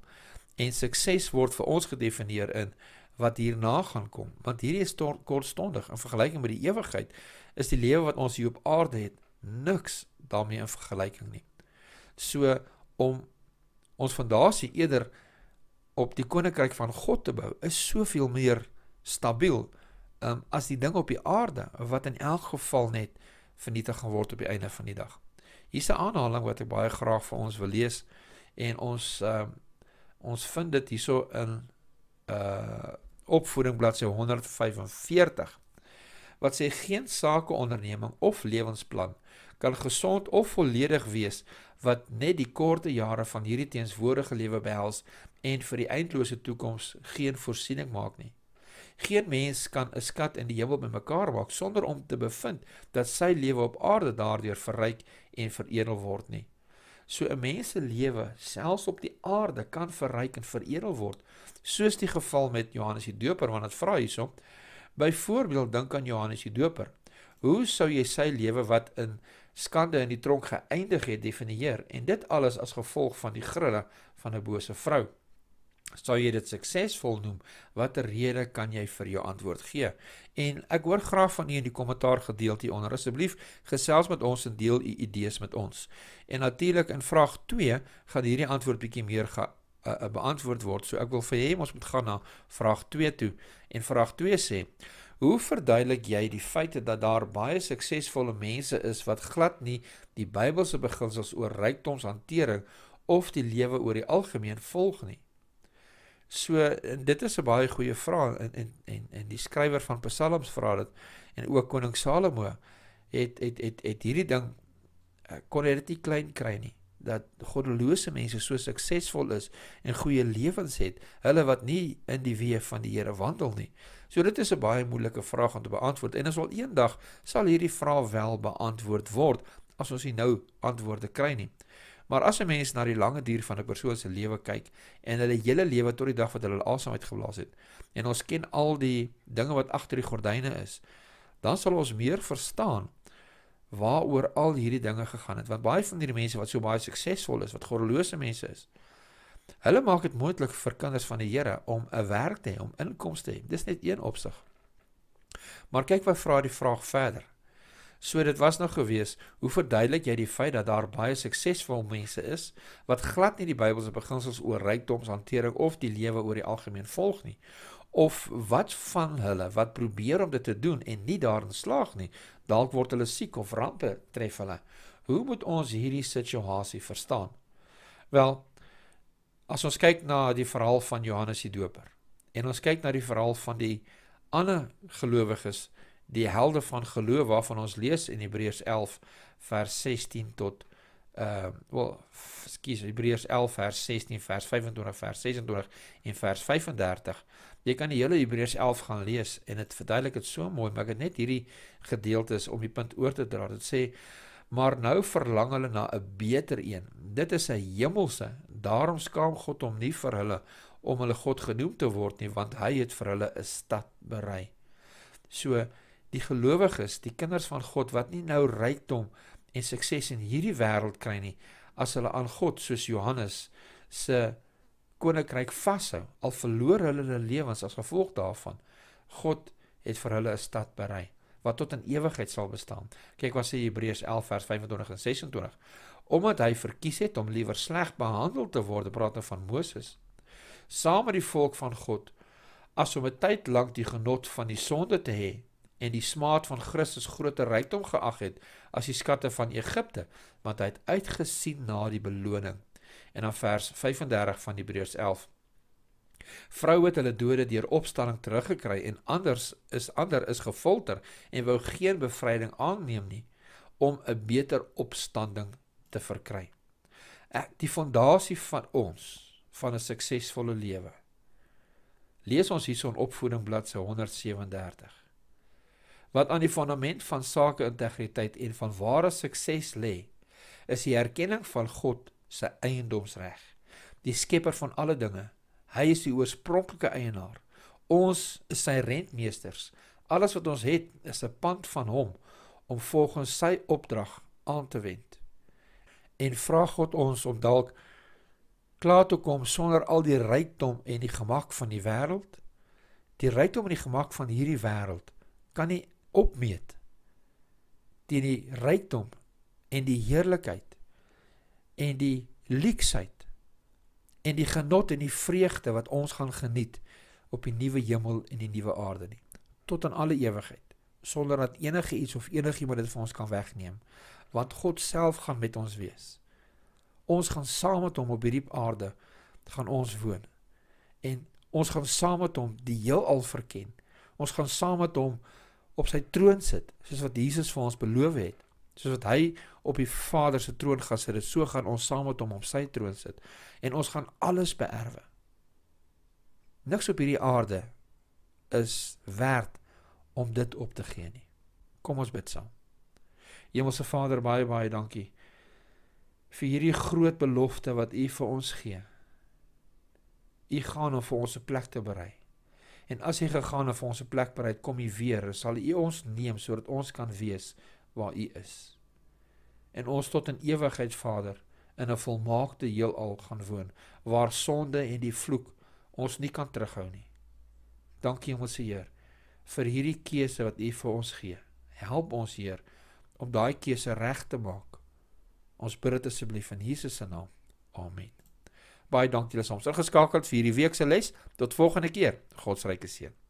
S1: En sukses word vir ons gedefinieer in wat hierna gaan kom. Want hierdie is kortstondig in vergelyking met die ewigheid is die lewe wat ons hier op aarde het niks daarmee in vergelyking nie. So om ons fondasie eerder op die koninkryk van God te bou is soveel meer stabiel um, as die dinge op die aarde wat in elk geval net vernietig gaan word op die einde van die dag. Hier's 'n aanhaling wat ek baie graag vir ons wil lees en ons um, ons vind dit hierso in uh opvoeding bladsy 145 wat sê geen sake onderneming of lewensplan kan gesond of volledig wees wat net die korte jare van hierdie teenswoorde gelewe behels en vir die eindelose toekoms geen voorsiening maak nie. Geen mens kan 'n skat in die hemel bymekaar maak sonder om te bevind dat sy lewe op aarde daardeur verryk en veredel word nie. So 'n mens se lewe selfs op die aarde kan verryk en veredel word, soos die geval met Johannes die Doper wanneer dit vra hierop. Byvoorbeeld dink aan Johannes die Doper. Hoe sou jy sy lewe wat in skande in die tronk geëindig het definieer en dit alles as gevolg van die grille van 'n bose vrou? sou jy dit suksesvol noem? Watter rede kan jy vir jou antwoord gee? En ek hoor graag van u in die kommentaar gedeelte onder asseblief gesels met ons en deel u idees met ons. En natuurlik in vraag 2 gaan hierdie antwoord bietjie meer ge eh, eh, beantwoord word. So ek wil vir hê ons moet gaan na vraag 2 toe. En vraag 2 sê: Hoe verduidelik jy die feite dat daar baie suksesvolle mense is wat glad nie die Bybelse beginsels oor rykdomshantering of die lewe oor die algemeen volg nie? So dit is 'n baie goeie vraag en en en en die skrywer van Psalms vra dit en ook koning Salomo het het het het hierdie ding eh, kon hy dit nie klein kry nie dat goddelose mense so suksesvol is en goeie lewens het hulle wat nie in die weë van die Here wandel nie. So dit is 'n baie moeilike vraag om te beantwoord en as wel eendag sal hierdie vraag wel beantwoord word as ons nie nou antwoorde kry nie. Maar as 'n mens na die lange duur van 'n persoon se lewe kyk en hulle hele lewe tot die dag wat hulle asem uitgeblaas het en ons ken al die dinge wat agter die gordyne is, dan sal ons meer verstaan waaroor al hierdie dinge gegaan het. Want baie van hierdie mense wat so baie suksesvol is, wat goddelose mense is, hulle maak dit moontlik vir kinders van die Here om 'n werk te hê, om inkomste te hê. Dis net een opsig. Maar kyk wat vra die vraag verder. So dit was nog gewees, hoe verduidelik jy die feit dat daar baie suksesvolle mense is wat glad nie die Bybelse beginsels oor rykdomshantering of die lewe oor die algemeen volg nie? Of wat van hulle wat probeer om dit te doen en nie daarin slaag nie, dalk word hulle siek of rampe tref hulle. Hoe moet ons hierdie situasie verstaan? Wel, as ons kyk na die verhaal van Johannes die Doper en ons kyk na die verhaal van die ander gelowiges die helde van geloof waarvan ons lees in Hebreërs 11 vers 16 tot uh wel skus Hebreërs 11 vers 16 vers 25 vers 26 en vers 35. Jy kan die hele Hebreërs 11 gaan lees en dit verduidelik dit so mooi, maar ek het net hierdie gedeeltes om die punt oor te dra. Dit sê maar nou verlang hulle na 'n beter een. Dit is 'n hemelse. Daarom skaam God hom nie vir hulle om hulle God genoem te word nie, want hy het vir hulle 'n stad berei. So die gelowiges, die kinders van God wat nie nou rykdom en sukses in hierdie wêreld kry nie, as hulle aan God soos Johannes se koninkryk vashou, al verloor hulle hulle lewens as gevolg daarvan. God het vir hulle 'n stad berei wat tot in ewigheid sal bestaan. Kyk wat sê Hebreërs 11 vers 25 en 26. Omdat hy verkies het om liewer sleg behandel te word, praat hy nou van Moses, saam met die volk van God, as om 'n tyd lank die genot van die sonde te hê en die smaad van Christus groter rykdom geag het as die skatte van Egipte, want hy het uitgesien na die beloning. En dan vers 35 van Hebreërs 11. Vroue het hulle dode deur opstanding teruggekry en anders is ander is gefolter en wou geen bevryding aanneem nie om 'n beter opstanding te verkry. Ek eh, die fondasie van ons van 'n suksesvolle lewe. Lees ons hierson opvoeding bladsy 137 wat aan die fondament van sake integriteit en van ware sukses lê, is die erkenning van God se eiendomsreg. Die skepper van alle dinge, hy is die oorspronklike eienaar. Ons is sy rentmeesters. Alles wat ons het, is 'n pand van hom om volgens sy opdrag aan te wend. En vra God ons om dalk klaar toe kom sonder al die rykdom en die gemak van die wêreld. Die rykdom en die gemak van hierdie wêreld kan nie opmeet teen die rykdom en die heerlikheid en die lieksheid en die genot en die vreugde wat ons gaan geniet op die nuwe hemel en die nuwe aarde nie tot aan alle ewigheid sonder dat enige iets of enigiemand dit van ons kan wegneem want God self gaan met ons wees ons gaan saam met hom op hierdie aarde gaan ons woon en ons gaan saam met hom die heelal verken ons gaan saam met hom op sy troon sit, soos wat Jesus vir ons beloof het. Soos wat hy op die Vader se troon gaan sit, so gaan ons saam met hom op sy troon sit en ons gaan alles beerwe. Niks op hierdie aarde is werd om dit op te gee nie. Kom ons bid saam. Hemelse Vader, baie baie dankie vir hierdie groot belofte wat U vir ons gee. U gaan om vir ons 'n plek te berei. En as jy gegaan het vir ons se plek bereid, kom jy weer. Sal U ons neem sodat ons kan wees waar U is. En ons tot in ewigheid, Vader, in 'n volmaakte heelal gaan woon waar sonde en die vloek ons nie kan terughou nie. Dankie, Hemelse Heer, vir hierdie keuse wat U vir ons gee. Help ons, Heer, om daai keuse reg te maak. Ons bid dit asseblief in Jesus se naam. Amen. Baie dankie dat julle soms ingeskakel het vir hierdie week se les. Tot volgende keer. God se ryke seën.